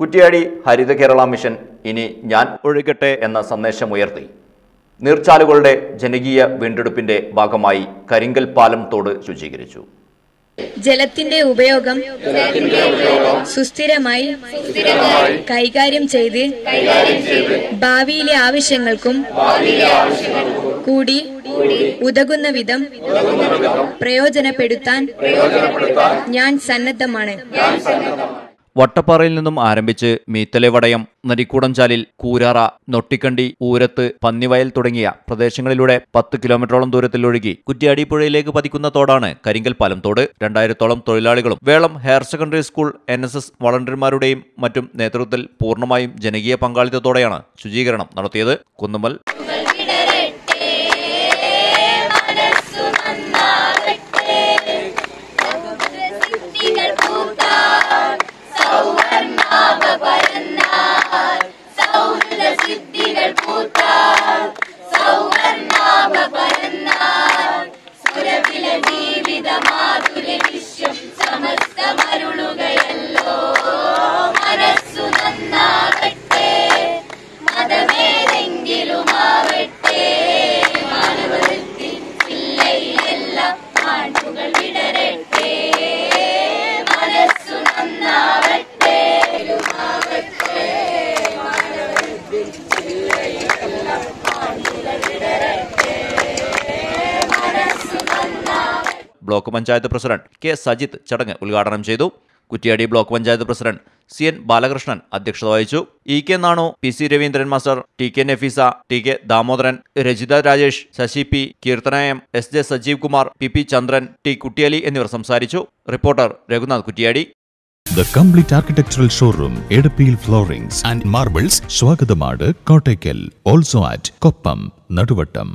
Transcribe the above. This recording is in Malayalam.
കുറ്റിയാടി ഹരിത കേരള മിഷൻ ഇനി ഞാൻ ഒഴുകട്ടെ എന്ന സന്ദേശം ഉയർത്തി നീർച്ചാലുകളുടെ ജനകീയ വീണ്ടെടുപ്പിന്റെ ഭാഗമായി കരിങ്കൽ പാലം തോട് ശുചീകരിച്ചു ജലത്തിന്റെ ഉപയോഗം സുസ്ഥിരമായി കൈകാര്യം ചെയ്ത് ഭാവിയിലെ ആവശ്യങ്ങൾക്കും കൂടി ഉതകുന്ന വിധം പ്രയോജനപ്പെടുത്താൻ ഞാൻ സന്നദ്ധമാണ് വട്ടപ്പാറയിൽ നിന്നും ആരംഭിച്ച് മീത്തലെവടയം നരിക്കൂടംചാലിൽ കൂരാറ നൊട്ടിക്കണ്ടി ഊരത്ത് പന്നിവയൽ തുടങ്ങിയ പ്രദേശങ്ങളിലൂടെ പത്ത് കിലോമീറ്ററോളം ദൂരത്തിൽ ഒഴുകി കുറ്റ്യാടി പുഴയിലേക്ക് പതിക്കുന്ന തോടാണ് കരിങ്കൽ പാലം തോട് രണ്ടായിരത്തോളം തൊഴിലാളികളും Velom higher secondary school N S S വളണ്ടിയർമാരുടെയും മറ്റും നേതൃത്വത്തിൽ പൂർണ്ണമായും ജനകീയ പങ്കാളിത്തത്തോടെയാണ് ശുചീകരണം നടത്തിയത് Kunnummal block panchayat president K Sajith ചടങ്ങ് ഉദ്ഘാടനം ചെയ്തു Kuttiadi block panchayat president C N Balakrishnan അധ്യക്ഷത വഹിച്ചു E K Nanu P C Raveendran master T K Nafeesa T K Damodaran Rajitha Rajesh Sasi P കീർത്തനായം S J Sajeev Kumar P P Chandran T Kuttiyali എന്നിവർ സംസാരിച്ചു reporter Raghunath Kuttiadi the complete architectural showroom Edapil floorings and marbles സ്വാഗതമാണ് കോട്ടയ്ക്കൽ ഓൾസോ ആറ്റ് കൊപ്പം നടുവട്ടം